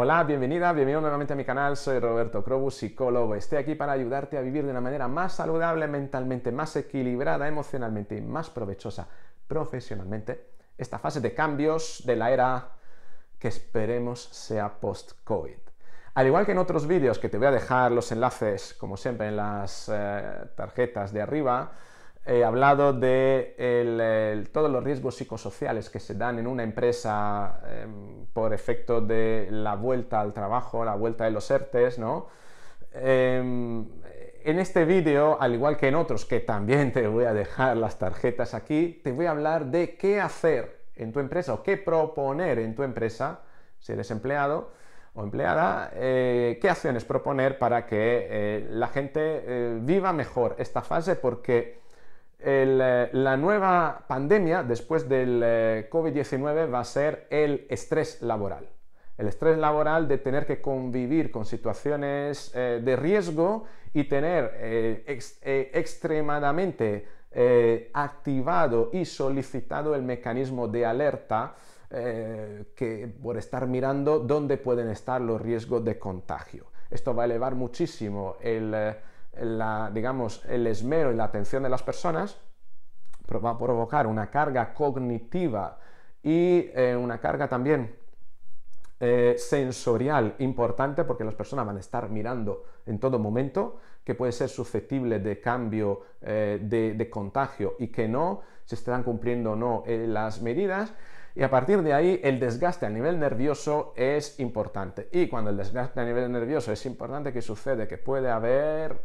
Hola, bienvenida, bienvenido nuevamente a mi canal, soy Roberto Crobus, psicólogo. Estoy aquí para ayudarte a vivir de una manera más saludable mentalmente, más equilibrada emocionalmente y más provechosa profesionalmente esta fase de cambios de la era que esperemos sea post-COVID. Al igual que en otros vídeos que te voy a dejar los enlaces, como siempre, en las eh, tarjetas de arriba, he hablado de todos los riesgos psicosociales que se dan en una empresa em, por efecto de la vuelta al trabajo, la vuelta de los ERTES, ¿no? Em, en este vídeo, al igual que en otros, que también te voy a dejar las tarjetas aquí, te voy a hablar de qué hacer en tu empresa o qué proponer en tu empresa, si eres empleado, o empleada, eh, qué acciones proponer para que eh, la gente eh, viva mejor esta fase, porque eh, la nueva pandemia después del eh, COVID-19 va a ser el estrés laboral. El estrés laboral de tener que convivir con situaciones eh, de riesgo y tener extremadamente activado y solicitado el mecanismo de alerta que, por estar mirando dónde pueden estar los riesgos de contagio. Esto va a elevar muchísimo el digamos, el esmero y la atención de las personas, va a provocar una carga cognitiva y eh, una carga también eh, sensorial importante porque las personas van a estar mirando en todo momento, que puede ser susceptible de cambio, eh, de, contagio y que no, se están cumpliendo o no las medidas. Y a partir de ahí el desgaste a nivel nervioso es importante. Y cuando el desgaste a nivel nervioso es importante, ¿qué sucede? Que puede haber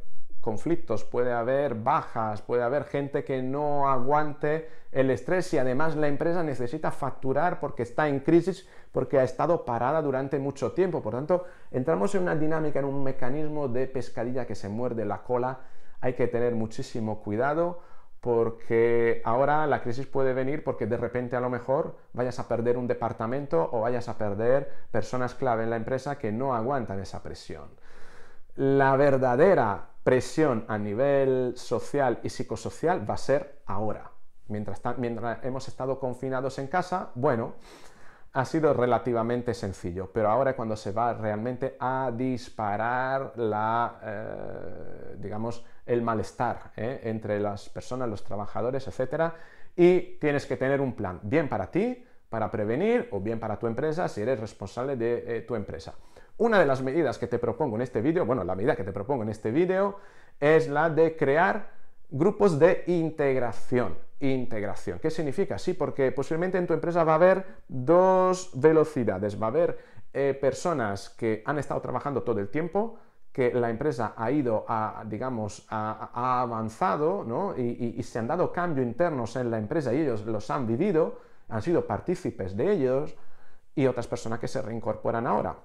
conflictos, puede haber bajas, puede haber gente que no aguante el estrés y además la empresa necesita facturar porque está en crisis, porque ha estado parada durante mucho tiempo. Por tanto, entramos en una dinámica, en un mecanismo de pescadilla que se muerde la cola. Hay que tener muchísimo cuidado porque ahora la crisis puede venir porque de repente a lo mejor vayas a perder un departamento o vayas a perder personas clave en la empresa que no aguantan esa presión la verdadera presión a nivel social y psicosocial va a ser ahora. Mientras, hemos estado confinados en casa, bueno, ha sido relativamente sencillo, pero ahora es cuando se va realmente a disparar la, eh, el malestar ¿eh? entre las personas, los trabajadores, etc. Y tienes que tener un plan, bien para ti, para prevenir, o bien para tu empresa, si eres responsable de eh, tu empresa. Una de las medidas que te propongo en este vídeo, bueno, la medida que te propongo en este vídeo es la de crear grupos de integración. Integración. ¿Qué significa? Sí, porque posiblemente en tu empresa va a haber dos velocidades. Va a haber eh, personas que han estado trabajando todo el tiempo, que la empresa ha ido a, digamos, ha avanzado, ¿no? Y, y, se han dado cambios internos en la empresa y ellos los han vivido, han sido partícipes de ellos, y otras personas que se reincorporan ahora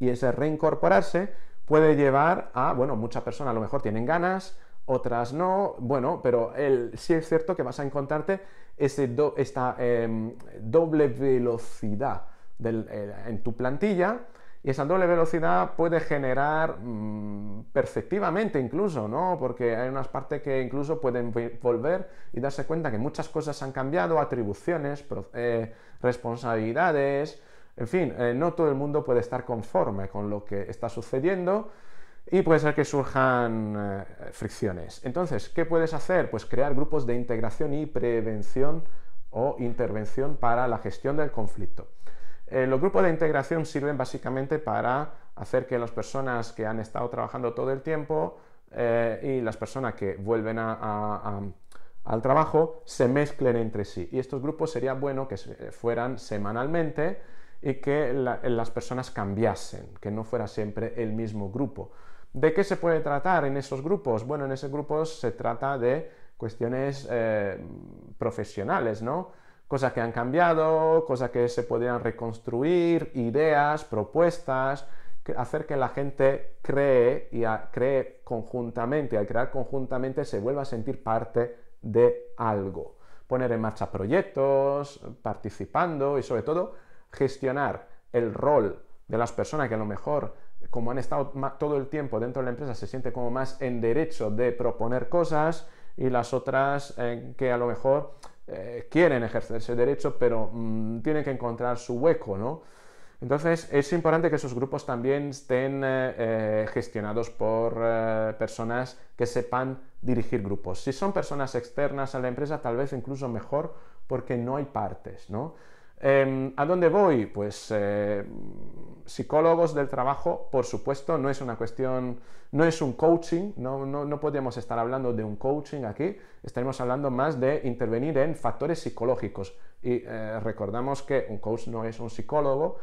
y ese reincorporarse puede llevar a, bueno, muchas personas a lo mejor tienen ganas, otras no, bueno, pero sí es cierto que vas a encontrarte ese esta em, doble velocidad en tu plantilla y esa doble velocidad puede generar mm, perceptivamente incluso, ¿no? Porque hay unas partes que incluso pueden volver y darse cuenta que muchas cosas han cambiado, atribuciones, eh, responsabilidades, en fin, eh, no todo el mundo puede estar conforme con lo que está sucediendo y puede ser que surjan eh, fricciones. Entonces, ¿qué puedes hacer? Pues crear grupos de integración y prevención o intervención para la gestión del conflicto. Eh, los grupos de integración sirven básicamente para hacer que las personas que han estado trabajando todo el tiempo y las personas que vuelven al trabajo se mezclen entre sí. Y estos grupos sería bueno que fueran semanalmente y que las personas cambiasen, que no fuera siempre el mismo grupo. ¿De qué se puede tratar en esos grupos? Bueno, en esos grupos se trata de cuestiones eh, profesionales, ¿no? Cosas que han cambiado, cosas que se podrían reconstruir, ideas, propuestas, hacer que la gente cree y cree conjuntamente, al crear conjuntamente se vuelva a sentir parte de algo. Poner en marcha proyectos, participando y sobre todo gestionar el rol de las personas que a lo mejor, como han estado todo el tiempo dentro de la empresa, se siente como más en derecho de proponer cosas y las otras eh, que a lo mejor eh, quieren ejercer ese derecho, pero mm, tienen que encontrar su hueco, ¿no? Entonces es importante que esos grupos también estén eh, gestionados por personas que sepan dirigir grupos. Si son personas externas a la empresa, tal vez incluso mejor porque no hay partes, ¿no? Em, ¿A dónde voy? Pues eh, psicólogos del trabajo, por supuesto, no es una cuestión, no es un coaching, no, no, podemos estar hablando de un coaching aquí, estaremos hablando más de intervenir en factores psicológicos. Y eh, recordamos que un coach no es un psicólogo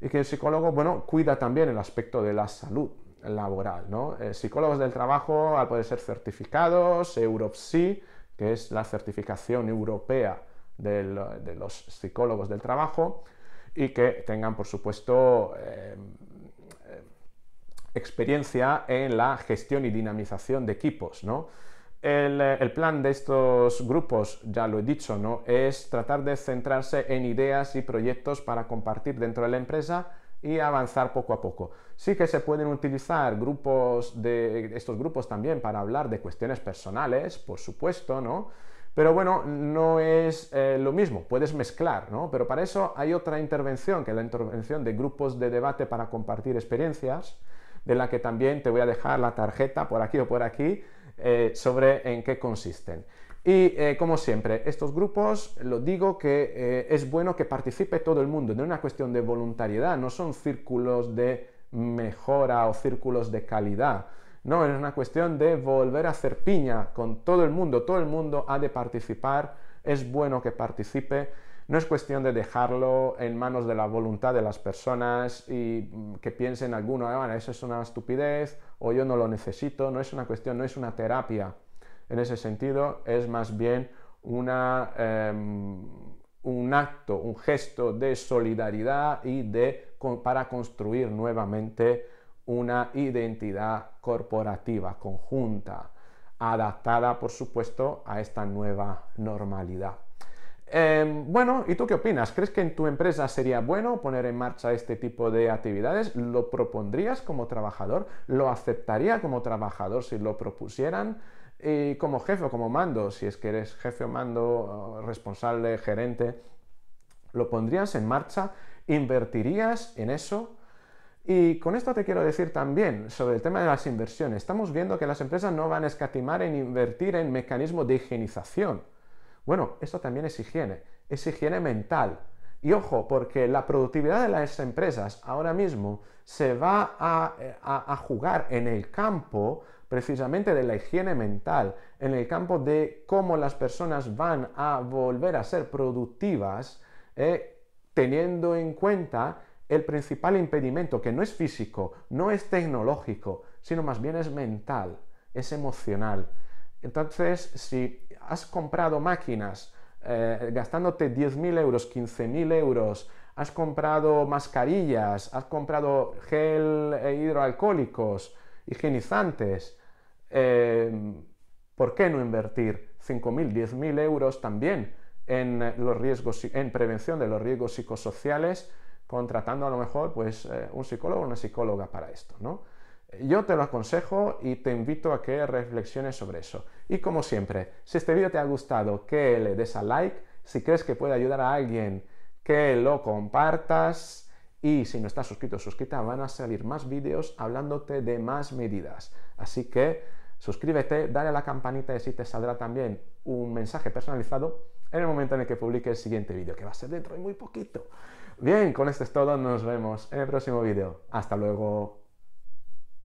y que el psicólogo, bueno, cuida también el aspecto de la salud laboral, ¿no? Eh, psicólogos del trabajo, al poder ser certificados, EuroPSI, que es la certificación europea de, los psicólogos del trabajo y que tengan, por supuesto, eh, experiencia en la gestión y dinamización de equipos, ¿no? Eh, el, plan de estos grupos, ya lo he dicho, ¿no? es tratar de centrarse en ideas y proyectos para compartir dentro de la empresa y avanzar poco a poco. Sí que se pueden utilizar grupos de estos grupos también para hablar de cuestiones personales, por supuesto, ¿no? Pero bueno, no es eh, lo mismo, puedes mezclar, ¿no? Pero para eso hay otra intervención, que es la intervención de grupos de debate para compartir experiencias, de la que también te voy a dejar la tarjeta por aquí o por aquí eh, sobre en qué consisten. Y eh, como siempre, estos grupos, lo digo que es bueno que participe todo el mundo, no es una cuestión de voluntariedad, no son círculos de mejora o círculos de calidad no, es una cuestión de volver a hacer piña con todo el mundo. Todo el mundo ha de participar. Es bueno que participe. No es cuestión de dejarlo en manos de la voluntad de las personas y mm, que piensen alguno, ah, bueno, eso es una estupidez o yo no lo necesito. No es una cuestión, no es una terapia. En ese sentido, es más bien em, un acto, un gesto de solidaridad y de, para construir nuevamente una identidad corporativa conjunta, adaptada, por supuesto, a esta nueva normalidad. Em, bueno, ¿y tú qué opinas? ¿Crees que en tu empresa sería bueno poner en marcha este tipo de actividades? ¿Lo propondrías como trabajador? ¿Lo aceptaría como trabajador si lo propusieran? Y como jefe o como mando, si es que eres jefe o mando, responsable, gerente, ¿lo pondrías en marcha? ¿Invertirías en eso? Y con esto te quiero decir también sobre el tema de las inversiones. Estamos viendo que las empresas no van a escatimar en invertir en mecanismos de higienización. Bueno, esto también es higiene, es higiene mental. Y ojo, porque la productividad de las empresas ahora mismo se va a, jugar en el campo precisamente de la higiene mental, en el campo de cómo las personas van a volver a ser productivas, eh, teniendo en cuenta el principal impedimento, que no es físico, no es tecnológico, sino más bien es mental, es emocional. Entonces, si has comprado máquinas eh, gastándote 10.000 euros, 15.000 euros, has comprado mascarillas, has comprado gel eh, hidroalcohólicos, higienizantes, eh, ¿por qué no invertir 5.000, 10.000 euros también en, los en prevención de los riesgos psicosociales? contratando a lo mejor pues eh, un psicólogo o una psicóloga para esto, ¿no? Yo te lo aconsejo y te invito a que reflexiones sobre eso. Y como siempre, si este vídeo te ha gustado, que le des a like, si crees que puede ayudar a alguien, que lo compartas y si no estás suscrito o suscrita van a salir más vídeos hablándote de más medidas. Así que suscríbete, dale a la campanita y así te saldrá también un mensaje personalizado en el momento en el que publique el siguiente vídeo, que va a ser dentro de muy poquito. Bien, con esto es todo, nos vemos en el próximo vídeo. Hasta luego.